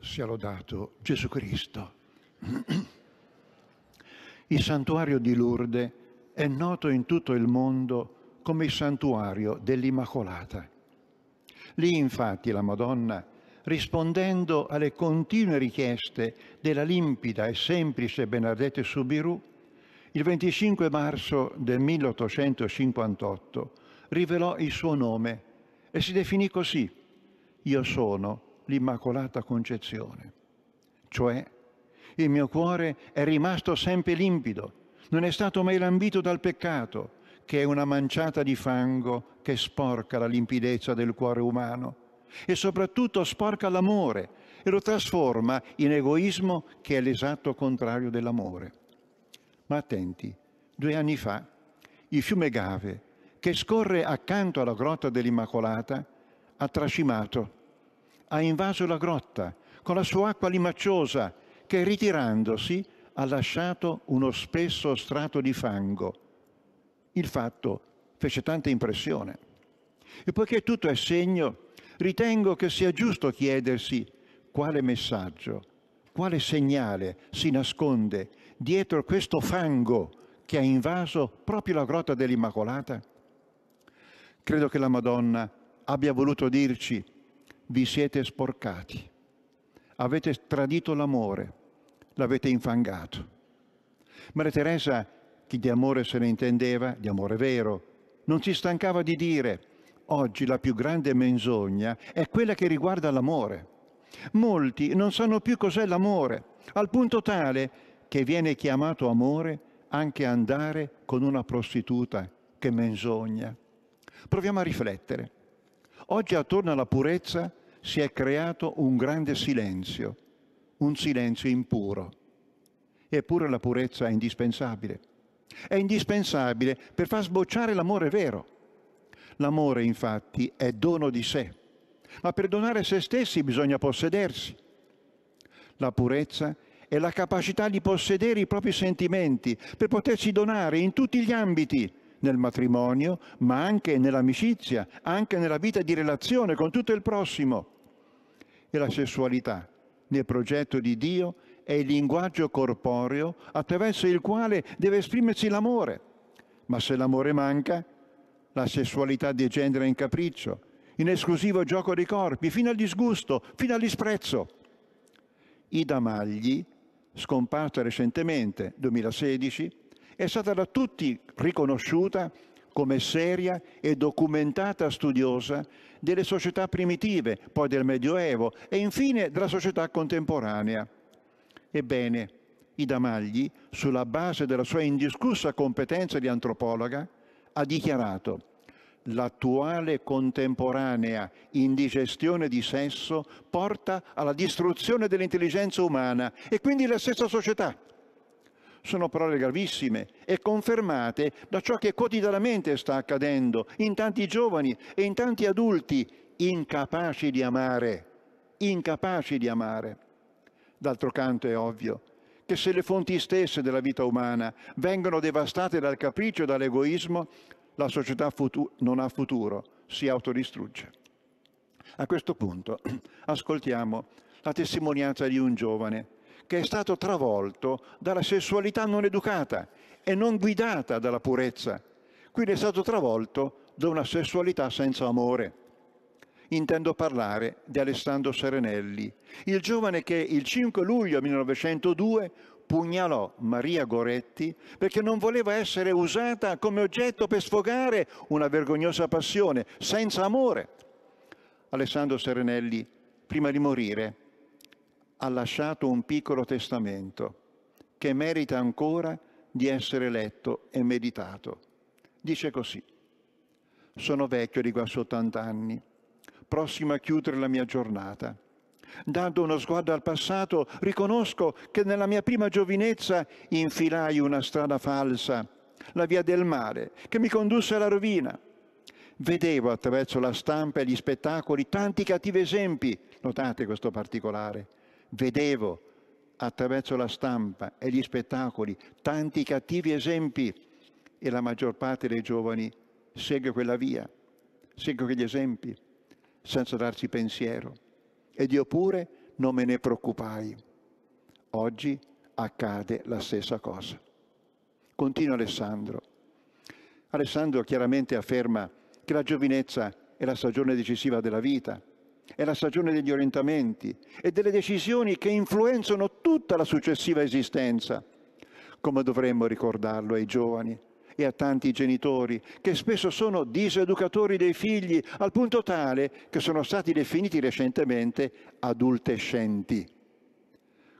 sia lodato Gesù Cristo. Il santuario di Lourdes è noto in tutto il mondo come il santuario dell'Immacolata. Lì infatti la Madonna, rispondendo alle continue richieste della limpida e semplice Bernadette Subiru, il 25 marzo del 1858 rivelò il suo nome e si definì così, io sono l'Immacolata Concezione. Cioè, il mio cuore è rimasto sempre limpido, non è stato mai lambito dal peccato, che è una manciata di fango che sporca la limpidezza del cuore umano e soprattutto sporca l'amore e lo trasforma in egoismo che è l'esatto contrario dell'amore. Ma attenti, due anni fa il fiume Gave, che scorre accanto alla grotta dell'Immacolata, ha trascimato ha invaso la grotta con la sua acqua limacciosa che ritirandosi ha lasciato uno spesso strato di fango. Il fatto fece tanta impressione. E poiché tutto è segno, ritengo che sia giusto chiedersi quale messaggio, quale segnale si nasconde dietro questo fango che ha invaso proprio la grotta dell'Immacolata? Credo che la Madonna abbia voluto dirci vi siete sporcati, avete tradito l'amore, l'avete infangato. Maria Teresa, chi di amore se ne intendeva, di amore vero, non si stancava di dire, oggi la più grande menzogna è quella che riguarda l'amore. Molti non sanno più cos'è l'amore, al punto tale che viene chiamato amore anche andare con una prostituta. Che menzogna. Proviamo a riflettere. Oggi attorno alla purezza si è creato un grande silenzio, un silenzio impuro. Eppure la purezza è indispensabile. È indispensabile per far sbocciare l'amore vero. L'amore infatti è dono di sé, ma per donare se stessi bisogna possedersi. La purezza è la capacità di possedere i propri sentimenti per potersi donare in tutti gli ambiti nel matrimonio, ma anche nell'amicizia, anche nella vita di relazione con tutto il prossimo. E la sessualità, nel progetto di Dio, è il linguaggio corporeo attraverso il quale deve esprimersi l'amore. Ma se l'amore manca, la sessualità degenera in capriccio, in esclusivo gioco dei corpi, fino al disgusto, fino al disprezzo. I Damagli, scomparso recentemente, 2016, è stata da tutti riconosciuta come seria e documentata studiosa delle società primitive, poi del Medioevo e infine della società contemporanea. Ebbene, i Damagli, sulla base della sua indiscussa competenza di antropologa, ha dichiarato l'attuale contemporanea indigestione di sesso porta alla distruzione dell'intelligenza umana e quindi la stessa società sono parole gravissime e confermate da ciò che quotidianamente sta accadendo in tanti giovani e in tanti adulti incapaci di amare, incapaci di amare. D'altro canto è ovvio che se le fonti stesse della vita umana vengono devastate dal capriccio e dall'egoismo, la società non ha futuro, si autodistrugge. A questo punto ascoltiamo la testimonianza di un giovane che è stato travolto dalla sessualità non educata e non guidata dalla purezza. Quindi è stato travolto da una sessualità senza amore. Intendo parlare di Alessandro Serenelli, il giovane che il 5 luglio 1902 pugnalò Maria Goretti perché non voleva essere usata come oggetto per sfogare una vergognosa passione senza amore. Alessandro Serenelli, prima di morire, ha lasciato un piccolo testamento che merita ancora di essere letto e meditato. Dice così, sono vecchio di quasi 80 anni, prossimo a chiudere la mia giornata. Dando uno sguardo al passato, riconosco che nella mia prima giovinezza infilai una strada falsa, la via del male, che mi condusse alla rovina. Vedevo attraverso la stampa e gli spettacoli tanti cattivi esempi, notate questo particolare, Vedevo attraverso la stampa e gli spettacoli tanti cattivi esempi e la maggior parte dei giovani segue quella via, segue quegli esempi senza darci pensiero. Ed io pure non me ne preoccupai. Oggi accade la stessa cosa. Continua Alessandro. Alessandro chiaramente afferma che la giovinezza è la stagione decisiva della vita è la stagione degli orientamenti e delle decisioni che influenzano tutta la successiva esistenza, come dovremmo ricordarlo ai giovani e a tanti genitori che spesso sono diseducatori dei figli al punto tale che sono stati definiti recentemente adultescenti.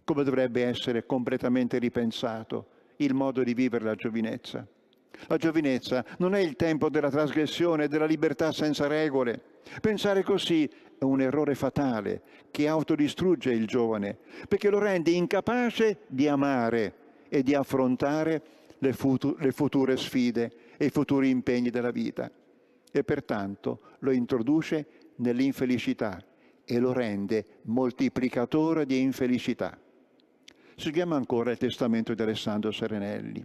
Come dovrebbe essere completamente ripensato il modo di vivere la giovinezza. La giovinezza non è il tempo della trasgressione e della libertà senza regole. Pensare così è un errore fatale che autodistrugge il giovane, perché lo rende incapace di amare e di affrontare le, futu- le future sfide e i futuri impegni della vita. E pertanto lo introduce nell'infelicità e lo rende moltiplicatore di infelicità. Seguiamo ancora il testamento di Alessandro Serenelli.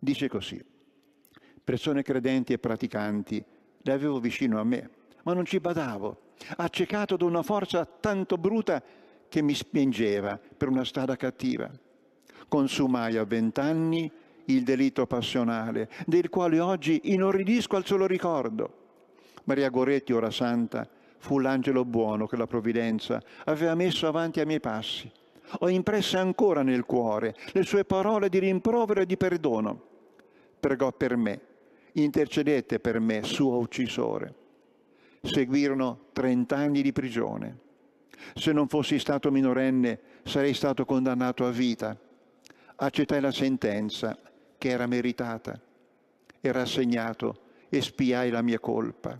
Dice così, persone credenti e praticanti le avevo vicino a me, ma non ci badavo, accecato da una forza tanto bruta che mi spingeva per una strada cattiva. Consumai a vent'anni il delitto passionale, del quale oggi inorridisco al solo ricordo. Maria Goretti, ora santa, fu l'angelo buono che la provvidenza aveva messo avanti ai miei passi. Ho impresse ancora nel cuore le sue parole di rimprovero e di perdono pregò per me, intercedette per me, suo uccisore. Seguirono trent'anni di prigione. Se non fossi stato minorenne sarei stato condannato a vita. Accettai la sentenza che era meritata e rassegnato e spiai la mia colpa.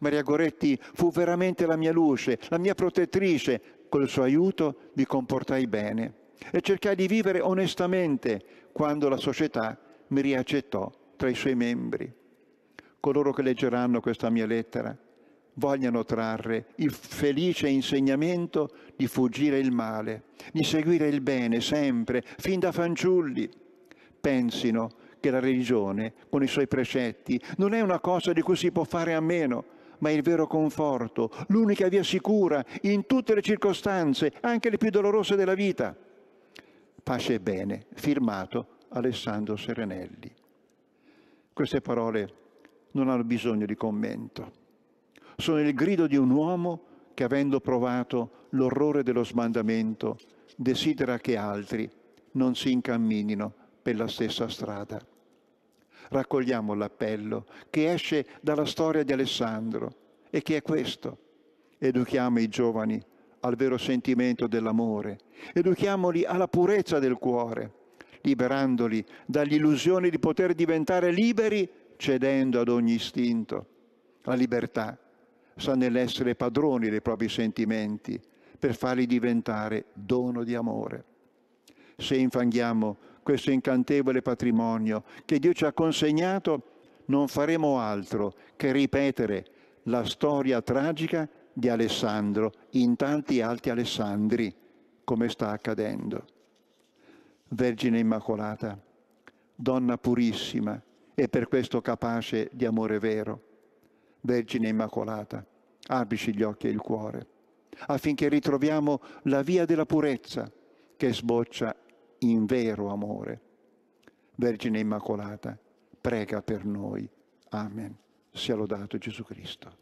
Maria Goretti fu veramente la mia luce, la mia protettrice. Col suo aiuto mi comportai bene e cercai di vivere onestamente quando la società mi riaccettò tra i suoi membri. Coloro che leggeranno questa mia lettera vogliano trarre il felice insegnamento di fuggire il male, di seguire il bene sempre, fin da fanciulli. Pensino che la religione, con i suoi precetti, non è una cosa di cui si può fare a meno, ma è il vero conforto, l'unica via sicura in tutte le circostanze, anche le più dolorose della vita. Pace e bene, firmato Alessandro Serenelli. Queste parole non hanno bisogno di commento. Sono il grido di un uomo che, avendo provato l'orrore dello sbandamento, desidera che altri non si incamminino per la stessa strada. Raccogliamo l'appello che esce dalla storia di Alessandro e che è questo. Educhiamo i giovani al vero sentimento dell'amore, educhiamoli alla purezza del cuore, liberandoli dall'illusione di poter diventare liberi cedendo ad ogni istinto. La libertà sta nell'essere padroni dei propri sentimenti per farli diventare dono di amore. Se infanghiamo questo incantevole patrimonio che Dio ci ha consegnato, non faremo altro che ripetere la storia tragica di Alessandro in tanti altri Alessandri, come sta accadendo. Vergine Immacolata, donna purissima e per questo capace di amore vero, Vergine Immacolata, abici gli occhi e il cuore, affinché ritroviamo la via della purezza che sboccia in vero amore. Vergine Immacolata, prega per noi. Amen. Sia lodato Gesù Cristo.